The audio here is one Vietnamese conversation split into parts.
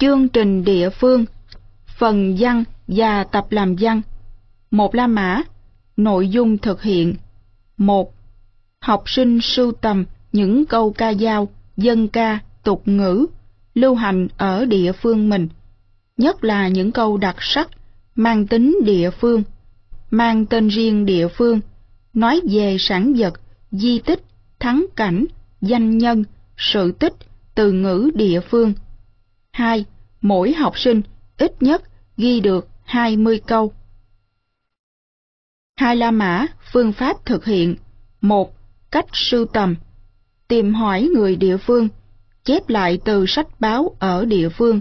chương trình địa phương, phần văn và tập làm văn. Một La Mã, nội dung thực hiện. Một, học sinh sưu tầm những câu ca dao, dân ca, tục ngữ, lưu hành ở địa phương mình, nhất là những câu đặc sắc, mang tính địa phương, mang tên riêng địa phương, nói về sản vật, di tích, thắng cảnh, danh nhân, sự tích, từ ngữ địa phương – 2. Mỗi học sinh ít nhất ghi được 20 câu. Hai La Mã, phương pháp thực hiện. 1. Cách sưu tầm. Tìm hỏi người địa phương, chép lại từ sách báo ở địa phương.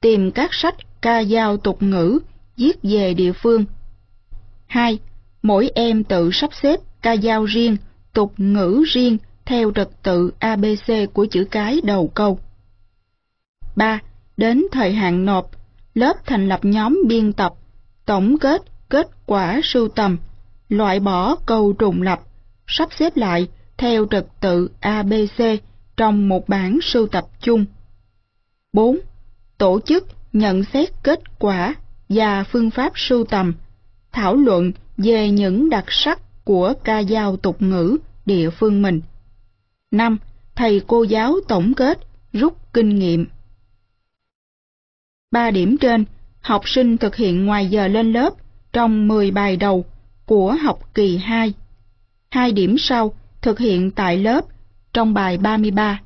Tìm các sách ca dao tục ngữ, viết về địa phương. 2. Mỗi em tự sắp xếp ca dao riêng, tục ngữ riêng theo trật tự ABC của chữ cái đầu câu. 3. Đến thời hạn nộp, lớp thành lập nhóm biên tập, tổng kết kết quả sưu tầm, loại bỏ câu trùng lập, sắp xếp lại theo trật tự ABC trong một bản sưu tập chung. 4. Tổ chức nhận xét kết quả và phương pháp sưu tầm, thảo luận về những đặc sắc của ca dao tục ngữ địa phương mình. 5. Thầy cô giáo tổng kết, rút kinh nghiệm. Ba điểm trên, học sinh thực hiện ngoài giờ lên lớp trong 10 bài đầu của học kỳ 2. Hai điểm sau, thực hiện tại lớp trong bài 33.